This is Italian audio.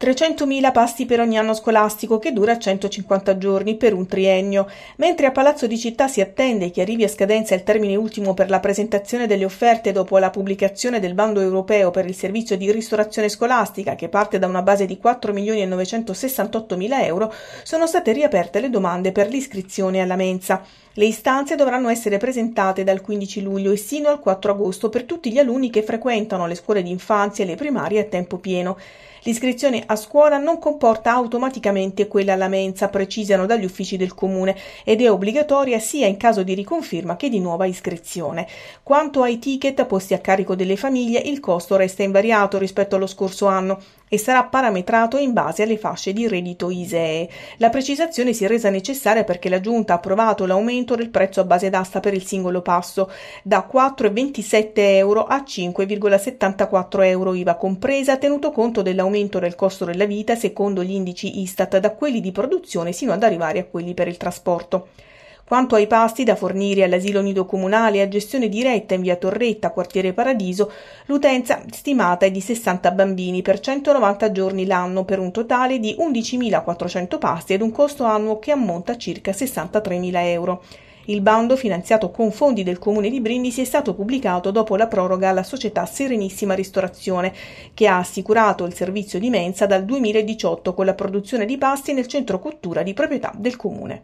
300.000 pasti per ogni anno scolastico che dura 150 giorni per un triennio, mentre a Palazzo di Città si attende che arrivi a scadenza il termine ultimo per la presentazione delle offerte dopo la pubblicazione del bando europeo per il servizio di ristorazione scolastica che parte da una base di 4.968.000 euro, sono state riaperte le domande per l'iscrizione alla mensa. Le istanze dovranno essere presentate dal 15 luglio e sino al 4 agosto per tutti gli alunni che frequentano le scuole di infanzia e le primarie a tempo pieno. L'iscrizione a scuola non comporta automaticamente quella alla mensa, precisano dagli uffici del comune, ed è obbligatoria sia in caso di riconferma che di nuova iscrizione. Quanto ai ticket posti a carico delle famiglie, il costo resta invariato rispetto allo scorso anno, e sarà parametrato in base alle fasce di reddito ISEE. La precisazione si è resa necessaria perché la Giunta ha approvato l'aumento del prezzo a base d'asta per il singolo passo da 4,27 euro a 5,74 euro IVA compresa, tenuto conto dell'aumento del costo della vita secondo gli indici ISTAT da quelli di produzione sino ad arrivare a quelli per il trasporto. Quanto ai pasti da fornire all'asilo nido comunale a gestione diretta in via Torretta, quartiere Paradiso, l'utenza stimata è di 60 bambini per 190 giorni l'anno per un totale di 11.400 pasti ed un costo annuo che ammonta a circa 63.000 euro. Il bando, finanziato con fondi del comune di Brindisi, è stato pubblicato dopo la proroga alla società Serenissima Ristorazione, che ha assicurato il servizio di mensa dal 2018 con la produzione di pasti nel centro cottura di proprietà del comune.